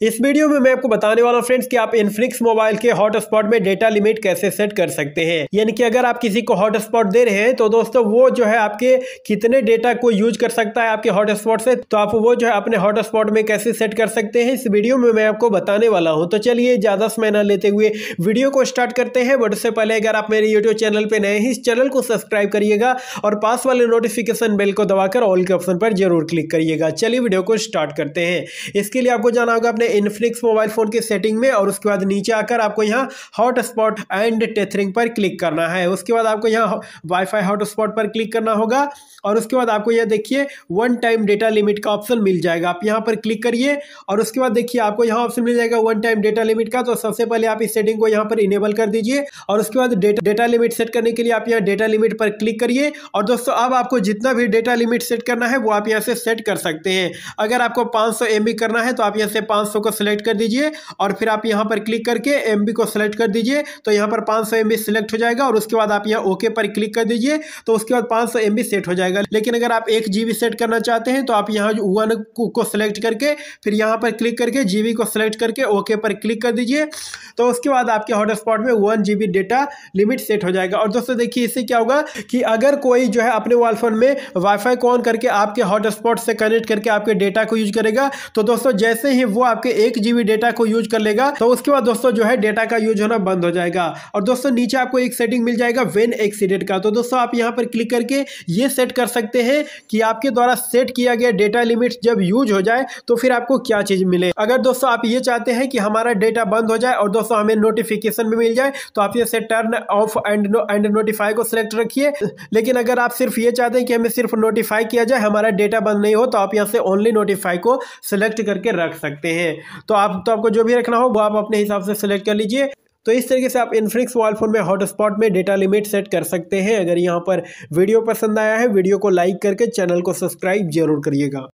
इस वीडियो में मैं आपको बताने वाला हूँ फ्रेंड्स कि आप इनफ्लिक्स मोबाइल के हॉटस्पॉट में डेटा लिमिट कैसे सेट कर सकते हैं यानी कि अगर आप किसी को हॉटस्पॉट दे रहे हैं तो दोस्तों वो जो है आपके कितने डेटा को यूज कर सकता है आपके हॉटस्पॉट से तो आप वो जो है अपने हॉटस्पॉट में कैसे सेट कर सकते हैं इस वीडियो में मैं आपको बताने वाला हूँ तो चलिए ज़्यादा समय न लेते हुए वीडियो को स्टार्ट करते हैं बट उससे पहले अगर आप मेरे यूट्यूब चैनल पर नए हैं इस चैनल को सब्सक्राइब करिएगा और पास वाले नोटिफिकेशन बेल को दबाकर ऑल के ऑप्शन पर जरूर क्लिक करिएगा चलिए वीडियो को स्टार्ट करते हैं इसके लिए आपको जाना होगा अपने इनफ्लिक्स मोबाइल फ़ोन के सेटिंग में और उसके बाद नीचे आकर आपको यहाँ हॉटस्पॉट एंड टेथरिंग पर क्लिक करना है उसके बाद आपको यहाँ वाईफाई हॉटस्पॉट पर क्लिक करना होगा और उसके बाद आपको यह देखिए वन टाइम डेटा लिमिट का ऑप्शन मिल जाएगा आप यहाँ पर क्लिक करिए और उसके बाद देखिए आपको यहाँ ऑप्शन मिल जाएगा वन टाइम डेटा लिमिट का तो सबसे पहले आप इस सेटिंग को यहाँ पर इनेबल कर दीजिए और उसके बाद डेटा लिमिट सेट करने के लिए आप यहाँ डेटा लिमिट पर क्लिक करिए और दोस्तों अब आपको जितना भी डेटा लिमिट सेट करना है वो आप यहाँ से सेट कर सकते हैं अगर आपको पाँच सौ करना है तो आप यहाँ से पाँच 500 को सिलेक्ट कर दीजिए और फिर आप यहाँ पर क्लिक करके एम को सिलेक्ट कर दीजिए तो यहाँ पर पाँच सौ सिलेक्ट हो जाएगा और उसके बाद आप यहाँ ओके पर क्लिक कर दीजिए तो उसके बाद पाँच सौ सेट हो जाएगा लेकिन अगर आप एक जी सेट करना चाहते हैं तो आप यहाँ वन को सिलेक्ट करके फिर यहाँ पर क्लिक करके जी को सिलेक्ट करके ओके पर क्लिक कर दीजिए तो उसके बाद आपके हॉटस्पॉट में one G data limit set हो जाएगा और दोस्तों देखिए इससे क्या होगा कि अगर कोई जो है अपने मोबाइल फ़ोन में वाईफाई को ऑन करके आपके हॉटस्पॉट से कनेक्ट करके आपके डेटा को यूज करेगा तो दोस्तों जैसे ही वो आपके आपके एक जीबी डेटा को यूज कर लेगा तो उसके बाद दोस्तों जो है डेटा का यूज होना बंद हो जाएगा और दोस्तों नीचे आपको एक सेटिंग मिल जाएगा वेन एक्सीडेंट का तो दोस्तों आप यहाँ पर क्लिक करके ये सेट कर सकते हैं कि आपके द्वारा सेट किया गया डेटा लिमिट जब यूज हो जाए तो फिर आपको क्या चीज मिले अगर दोस्तों आप ये चाहते हैं कि हमारा डेटा बंद हो जाए और दोस्तों हमें नोटिफिकेशन भी मिल जाए तो आप इसे turn off and and notify को सिलेक्ट रखिए लेकिन अगर आप सिर्फ ये चाहते हैं कि हमें सिर्फ नोटिफाई किया जाए हमारा डेटा बंद नहीं हो तो आप यहाँ से ओनली नोटिफाई को सिलेक्ट करके रख सकते हैं तो आप तो आपको जो भी रखना हो वो आप अपने हिसाब से सिलेक्ट कर लीजिए तो इस तरीके से आप इनफ्रिक्स वॉल फोन में हॉटस्पॉट में डेटा लिमिट सेट कर सकते हैं अगर यहाँ पर वीडियो पसंद आया है वीडियो को लाइक करके चैनल को सब्सक्राइब जरूर करिएगा